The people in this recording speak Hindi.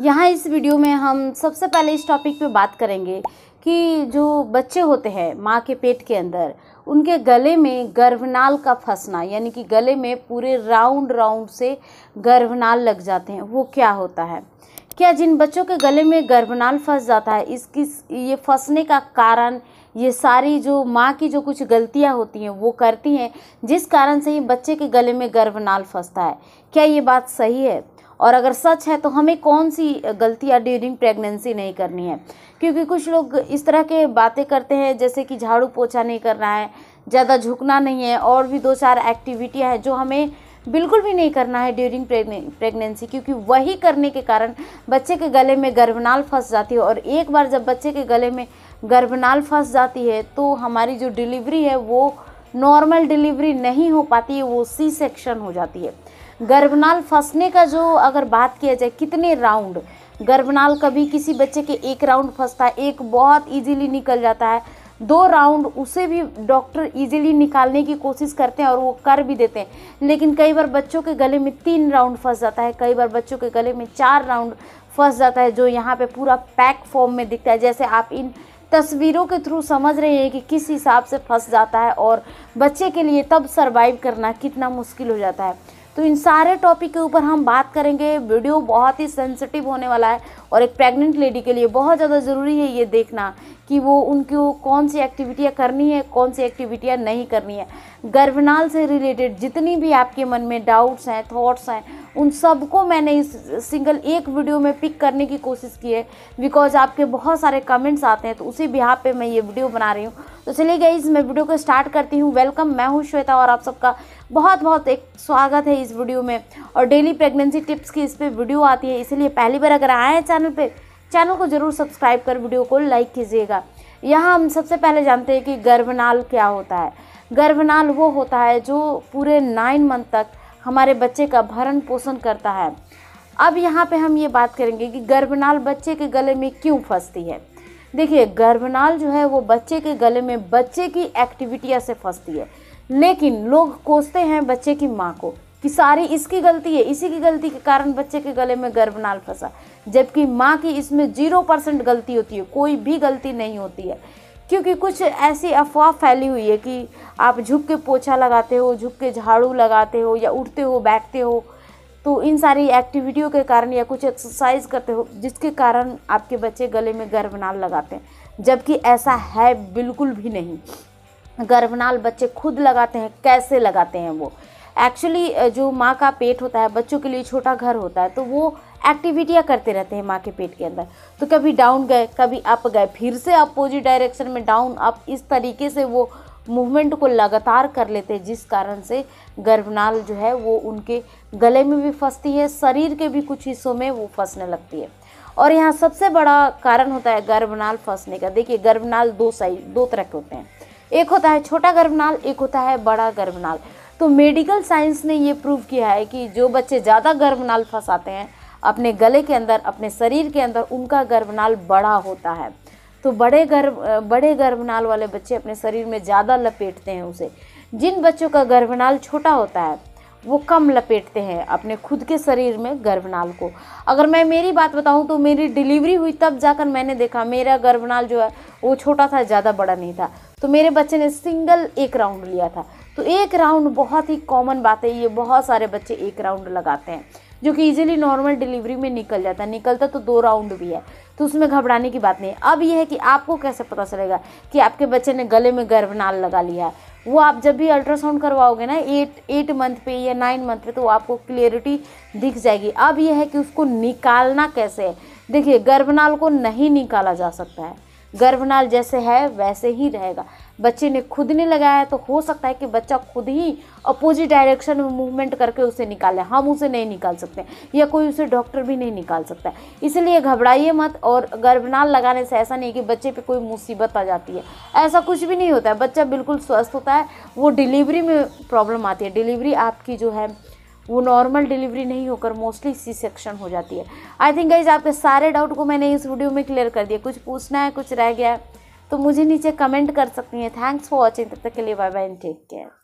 यहाँ इस वीडियो में हम सबसे पहले इस टॉपिक पे बात करेंगे कि जो बच्चे होते हैं माँ के पेट के अंदर उनके गले में गर्भनाल का फंसना यानी कि गले में पूरे राउंड राउंड से गर्भनाल लग जाते हैं वो क्या होता है क्या जिन बच्चों के गले में गर्भनाल फंस जाता है इसकी ये फंसने का कारण ये सारी जो माँ की जो कुछ गलतियाँ होती हैं वो करती हैं जिस कारण से ही बच्चे के गले में गर्भनाल फंसता है क्या ये बात सही है और अगर सच है तो हमें कौन सी गलतियाँ ड्यूरिंग प्रेगनेंसी नहीं करनी है क्योंकि कुछ लोग इस तरह के बातें करते हैं जैसे कि झाड़ू पोछा नहीं करना है ज़्यादा झुकना नहीं है और भी दो चार एक्टिविटियाँ हैं जो हमें बिल्कुल भी नहीं करना है ड्यूरिंग प्रेगनेंसी क्योंकि वही करने के कारण बच्चे के गले में गर्भनाल फंस जाती है और एक बार जब बच्चे के गले में गर्भनाल फंस जाती है तो हमारी जो डिलीवरी है वो नॉर्मल डिलीवरी नहीं हो पाती है वो सी सेक्शन हो जाती है गर्भनाल फंसने का जो अगर बात किया जाए कितने राउंड गर्भनाल कभी किसी बच्चे के एक राउंड फंसता है एक बहुत इजीली निकल जाता है दो राउंड उसे भी डॉक्टर इजीली निकालने की कोशिश करते हैं और वो कर भी देते हैं लेकिन कई बार बच्चों के गले में तीन राउंड फंस जाता है कई बार बच्चों के गले में चार राउंड फंस जाता है जो यहाँ पे पूरा पैक फॉर्म में दिखता है जैसे आप इन तस्वीरों के थ्रू समझ रहे हैं कि किस हिसाब से फंस जाता है और बच्चे के लिए तब सर्वाइव करना कितना मुश्किल हो जाता है तो इन सारे टॉपिक के ऊपर हम बात करेंगे वीडियो बहुत ही सेंसिटिव होने वाला है और एक प्रेग्नेंट लेडी के लिए बहुत ज़्यादा ज़रूरी है ये देखना कि वो उनको कौन सी एक्टिविटियाँ करनी है कौन सी एक्टिविटियाँ नहीं करनी है गर्भनाल से रिलेटेड जितनी भी आपके मन में डाउट्स हैं थाट्स हैं उन सबको मैंने इस सिंगल एक वीडियो में पिक करने की कोशिश की है बिकॉज आपके बहुत सारे कमेंट्स आते हैं तो उसी बिहार पे मैं ये वीडियो बना रही हूँ तो चलिए गई मैं वीडियो को स्टार्ट करती हूँ वेलकम मैं हूँ श्वेता और आप सबका बहुत बहुत एक स्वागत है इस वीडियो में और डेली प्रेगनेंसी टिप्स की इस पर वीडियो आती है इसीलिए पहली बार अगर आए हैं चैनल पर चैनल को ज़रूर सब्सक्राइब कर वीडियो को लाइक कीजिएगा यहाँ हम सबसे पहले जानते हैं कि गर्भनाल क्या होता है गर्भनाल वो होता है जो पूरे नाइन मंथ तक हमारे बच्चे का भरण पोषण करता है अब यहाँ पे हम ये बात करेंगे कि गर्भनाल बच्चे के गले में क्यों फंसती है देखिए गर्भनाल जो है वो बच्चे के गले में बच्चे की एक्टिविटिया से फंसती है लेकिन लोग कोसते हैं बच्चे की माँ को कि सारी इसकी गलती है इसी की गलती के कारण बच्चे के गले में गर्भनाल फंसा जबकि माँ की इसमें जीरो परसेंट गलती होती है कोई भी गलती नहीं होती है क्योंकि कुछ ऐसी अफवाह फैली हुई है कि आप झुक के पोछा लगाते हो झुक के झाड़ू लगाते हो या उठते हो बैठते हो तो इन सारी एक्टिविटियों के कारण या कुछ एक्सरसाइज करते हो जिसके कारण आपके बच्चे गले में गर्भनाल लगाते हैं जबकि ऐसा है बिल्कुल भी नहीं गर्भनाल बच्चे खुद लगाते हैं कैसे लगाते हैं वो एक्चुअली जो माँ का पेट होता है बच्चों के लिए छोटा घर होता है तो वो एक्टिविटियाँ करते रहते हैं माँ के पेट के अंदर तो कभी डाउन गए कभी अप गए फिर से अपोजिट डायरेक्शन में डाउन अप इस तरीके से वो मूवमेंट को लगातार कर लेते हैं जिस कारण से गर्भनाल जो है वो उनके गले में भी फंसती है शरीर के भी कुछ हिस्सों में वो फंसने लगती है और यहाँ सबसे बड़ा कारण होता है गर्भनाल फंसने का देखिए गर्भनाल दो साइज दो तरह के होते हैं एक होता है छोटा गर्भनाल एक होता है बड़ा गर्भनाल तो मेडिकल साइंस ने ये प्रूव किया है कि जो बच्चे ज़्यादा गर्भनाल फंसाते हैं अपने गले के अंदर अपने शरीर के अंदर उनका गर्भनाल बड़ा होता है तो बड़े गर्भ बड़े गर्भनाल वाले बच्चे अपने शरीर में ज़्यादा लपेटते हैं उसे जिन बच्चों का गर्भनाल छोटा होता है वो कम लपेटते हैं अपने खुद के शरीर में गर्भनाल को अगर मैं मेरी बात बताऊं तो मेरी डिलीवरी हुई तब जाकर मैंने देखा मेरा गर्भनाल जो है वो छोटा था ज़्यादा बड़ा नहीं था तो मेरे बच्चे ने सिंगल एक राउंड लिया था तो एक राउंड बहुत ही कॉमन बात है ये बहुत सारे बच्चे एक राउंड लगाते हैं जो कि इजीली नॉर्मल डिलीवरी में निकल जाता है निकलता तो दो राउंड भी है तो उसमें घबराने की बात नहीं है अब यह है कि आपको कैसे पता चलेगा कि आपके बच्चे ने गले में गर्भनाल लगा लिया है वो आप जब भी अल्ट्रासाउंड करवाओगे ना एट एट मंथ पे या नाइन मंथ पे तो आपको क्लियरिटी दिख जाएगी अब यह है कि उसको निकालना कैसे है देखिए गर्भनाल को नहीं निकाला जा सकता है गर्भनाल जैसे है वैसे ही रहेगा बच्चे ने खुद ने लगाया तो हो सकता है कि बच्चा खुद ही अपोजिट डायरेक्शन में मूवमेंट करके उसे निकाले हम उसे नहीं निकाल सकते या कोई उसे डॉक्टर भी नहीं निकाल सकता है इसलिए घबराइए मत और गर्भनाल लगाने से ऐसा नहीं कि बच्चे पे कोई मुसीबत आ जाती है ऐसा कुछ भी नहीं होता है बच्चा बिल्कुल स्वस्थ होता है वो डिलीवरी में प्रॉब्लम आती है डिलीवरी आपकी जो है वो नॉर्मल डिलीवरी नहीं होकर मोस्टली सी सेक्शन हो जाती है आई थिंक गाइज आपके सारे डाउट को मैंने इस वीडियो में क्लियर कर दिया कुछ पूछना है कुछ रह गया है तो मुझे नीचे कमेंट कर सकती हैं थैंक्स फॉर वॉचिंग तब तक के लिए बाय बाय टेक केयर